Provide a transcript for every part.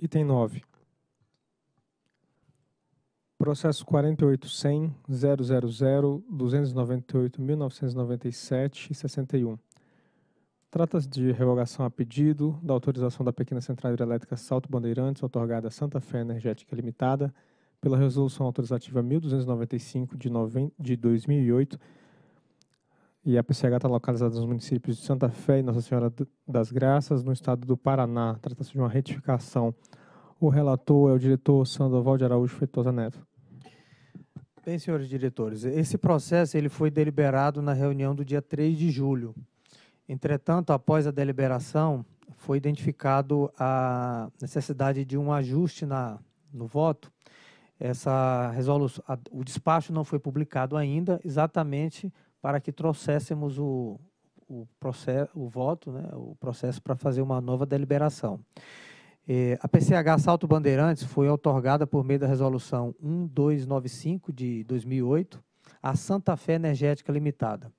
Item 9. Processo 48.100.000.298.997 e 61. Trata-se de revogação a pedido da autorização da Pequena Central Hidrelétrica Salto Bandeirantes, otorgada à Santa Fé Energética Limitada, pela Resolução Autorizativa 1295 de, 2008, e a PCH está localizada nos municípios de Santa Fé e Nossa Senhora das Graças, no estado do Paraná. Trata-se de uma retificação. O relator é o diretor Sandoval de Araújo Feitosa Neto. Bem, senhores diretores, esse processo ele foi deliberado na reunião do dia 3 de julho. Entretanto, após a deliberação, foi identificado a necessidade de um ajuste na, no voto. Essa resolução, a, o despacho não foi publicado ainda, exatamente para que trouxéssemos o, o, processo, o voto, né, o processo para fazer uma nova deliberação. É, a PCH Salto Bandeirantes foi otorgada por meio da Resolução 1295 de 2008 à Santa Fé Energética Limitada.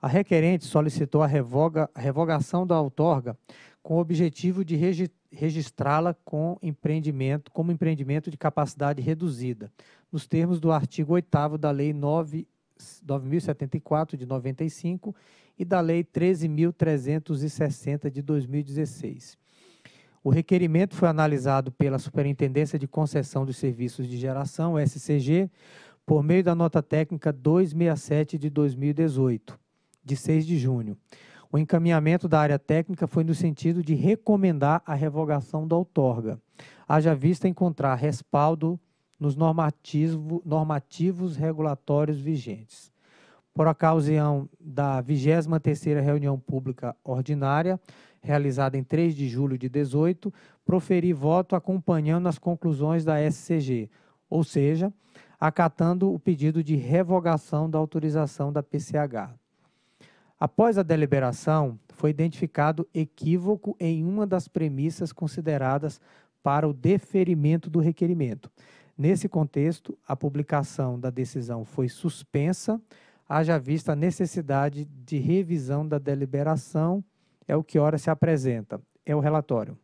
A requerente solicitou a revoga, a revogação da outorga com o objetivo de regi registrá-la com empreendimento, como empreendimento de capacidade reduzida, nos termos do artigo 8 da Lei 9 9.074 de 95 e da Lei 13.360 de 2016. O requerimento foi analisado pela Superintendência de Concessão dos Serviços de Geração, SCG, por meio da nota técnica 267 de 2018, de 6 de junho. O encaminhamento da área técnica foi no sentido de recomendar a revogação da outorga, haja vista encontrar respaldo nos normativo, normativos regulatórios vigentes. Por ocasião da 23ª reunião pública ordinária, realizada em 3 de julho de 18, proferi voto acompanhando as conclusões da SCG, ou seja, acatando o pedido de revogação da autorização da PCH. Após a deliberação, foi identificado equívoco em uma das premissas consideradas para o deferimento do requerimento, Nesse contexto, a publicação da decisão foi suspensa, haja vista a necessidade de revisão da deliberação, é o que ora se apresenta. É o relatório.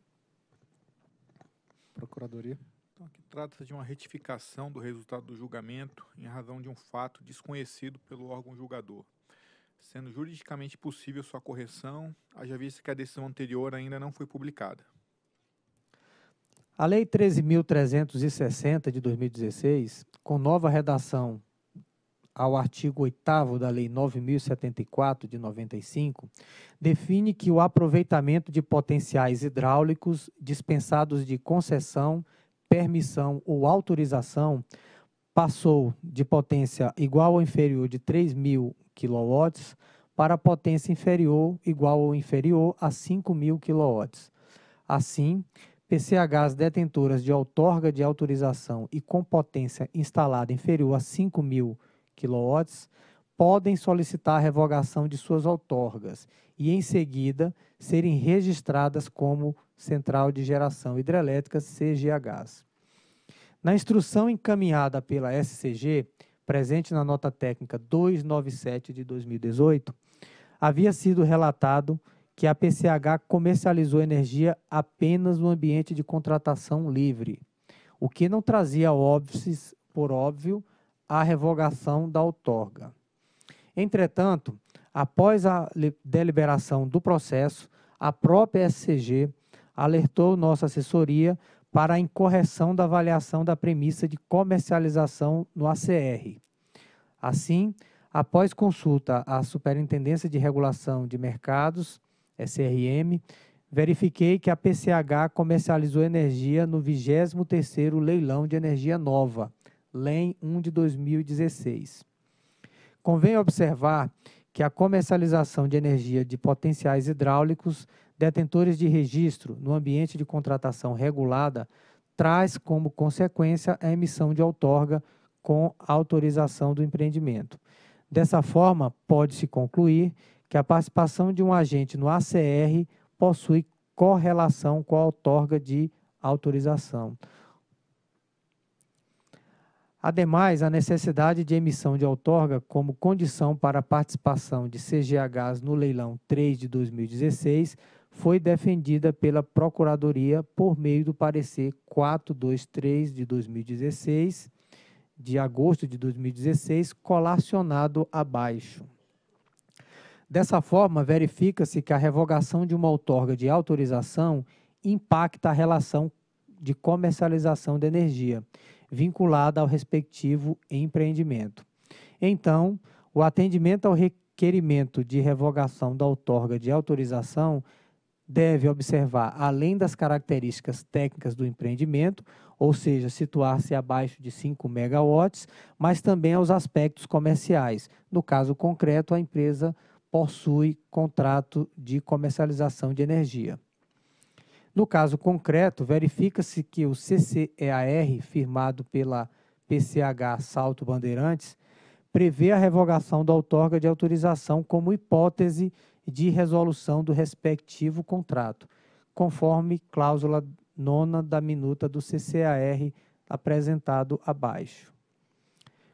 Procuradoria. Então, aqui trata-se de uma retificação do resultado do julgamento em razão de um fato desconhecido pelo órgão julgador, sendo juridicamente possível sua correção, haja vista que a decisão anterior ainda não foi publicada. A Lei 13.360 de 2016, com nova redação ao artigo 8 da Lei 9.074 de 95, define que o aproveitamento de potenciais hidráulicos dispensados de concessão, permissão ou autorização passou de potência igual ou inferior de 3.000 kW para potência inferior igual ou inferior a 5.000 kW. Assim, PCHs detentoras de outorga de autorização e com potência instalada inferior a 5.000 kW podem solicitar a revogação de suas outorgas e, em seguida, serem registradas como Central de Geração Hidrelétrica, CGHs. Na instrução encaminhada pela SCG, presente na nota técnica 297 de 2018, havia sido relatado que a PCH comercializou energia apenas no ambiente de contratação livre, o que não trazia por óbvio, a revogação da outorga. Entretanto, após a deliberação do processo, a própria SCG alertou nossa assessoria para a incorreção da avaliação da premissa de comercialização no ACR. Assim, após consulta à Superintendência de Regulação de Mercados, SRM, verifiquei que a PCH comercializou energia no 23º leilão de energia nova, LEM 1 de 2016. Convém observar que a comercialização de energia de potenciais hidráulicos detentores de registro no ambiente de contratação regulada traz como consequência a emissão de outorga com autorização do empreendimento. Dessa forma, pode-se concluir que a participação de um agente no ACR possui correlação com a outorga de autorização. Ademais, a necessidade de emissão de outorga como condição para a participação de CGHs no leilão 3 de 2016 foi defendida pela Procuradoria por meio do parecer 423 de 2016, de agosto de 2016, colacionado abaixo. Dessa forma, verifica-se que a revogação de uma outorga de autorização impacta a relação de comercialização de energia, vinculada ao respectivo empreendimento. Então, o atendimento ao requerimento de revogação da outorga de autorização deve observar, além das características técnicas do empreendimento, ou seja, situar-se abaixo de 5 megawatts, mas também aos aspectos comerciais, no caso concreto, a empresa possui contrato de comercialização de energia. No caso concreto, verifica-se que o CCEAR, firmado pela PCH Salto Bandeirantes, prevê a revogação da outorga de autorização como hipótese de resolução do respectivo contrato, conforme cláusula nona da minuta do CCAR apresentado abaixo.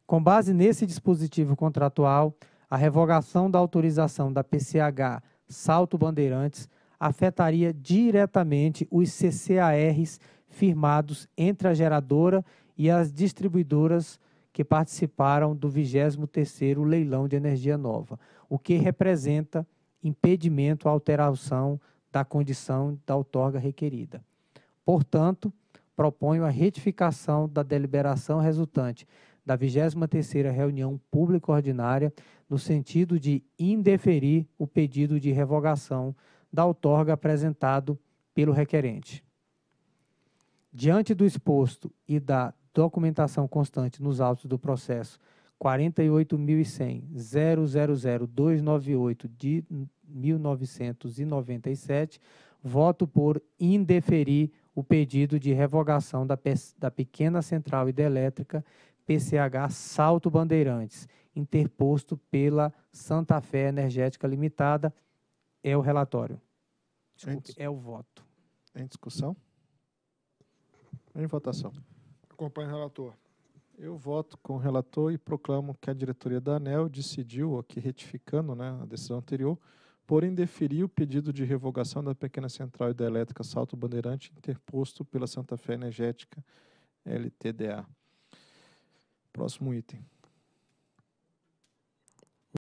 Com base nesse dispositivo contratual, a revogação da autorização da PCH Salto Bandeirantes afetaria diretamente os CCARs firmados entre a geradora e as distribuidoras que participaram do 23º leilão de energia nova, o que representa impedimento à alteração da condição da outorga requerida. Portanto, proponho a retificação da deliberação resultante da 23ª reunião pública ordinária no sentido de indeferir o pedido de revogação da outorga apresentado pelo requerente. Diante do exposto e da documentação constante nos autos do processo 48.100.000.298 de 1997, voto por indeferir o pedido de revogação da, da pequena central hidrelétrica PCH Salto Bandeirantes, interposto pela Santa Fé Energética Limitada. É o relatório. Desculpe, é o voto. Em discussão? Em votação. Acompanhe o relator. Eu voto com o relator e proclamo que a diretoria da ANEL decidiu, aqui retificando né, a decisão anterior, por indeferir o pedido de revogação da pequena central hidrelétrica Salto Bandeirante interposto pela Santa Fé Energética LTDA. Próximo item.